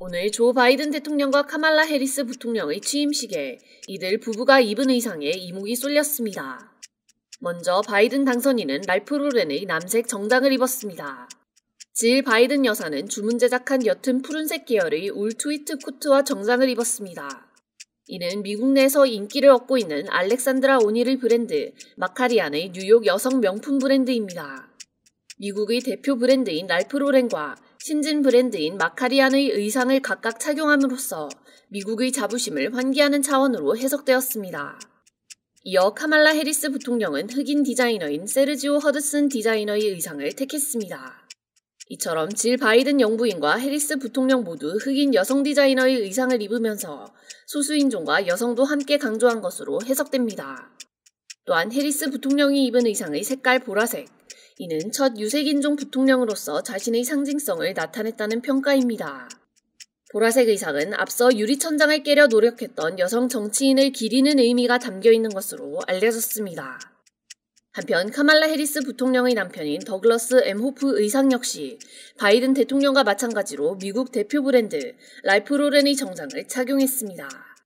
오늘 조 바이든 대통령과 카말라 해리스 부통령의 취임식에 이들 부부가 입은 의상에 이목이 쏠렸습니다. 먼저 바이든 당선인은 랄프 로렌의 남색 정당을 입었습니다. 질 바이든 여사는 주문 제작한 옅은 푸른색 계열의 울 트위트 코트와 정장을 입었습니다. 이는 미국 내에서 인기를 얻고 있는 알렉산드라 오니를 브랜드 마카리안의 뉴욕 여성 명품 브랜드입니다. 미국의 대표 브랜드인 랄프 로렌과 신진 브랜드인 마카리안의 의상을 각각 착용함으로써 미국의 자부심을 환기하는 차원으로 해석되었습니다. 이어 카말라 해리스 부통령은 흑인 디자이너인 세르지오 허드슨 디자이너의 의상을 택했습니다. 이처럼 질 바이든 영부인과 해리스 부통령 모두 흑인 여성 디자이너의 의상을 입으면서 소수인종과 여성도 함께 강조한 것으로 해석됩니다. 또한 해리스 부통령이 입은 의상의 색깔 보라색. 이는 첫 유색인종 부통령으로서 자신의 상징성을 나타냈다는 평가입니다. 보라색 의상은 앞서 유리천장을 깨려 노력했던 여성 정치인을 기리는 의미가 담겨 있는 것으로 알려졌습니다. 한편 카말라 해리스 부통령의 남편인 더글러스 엠 호프 의상 역시 바이든 대통령과 마찬가지로 미국 대표 브랜드 랄프 로렌의 정장을 착용했습니다.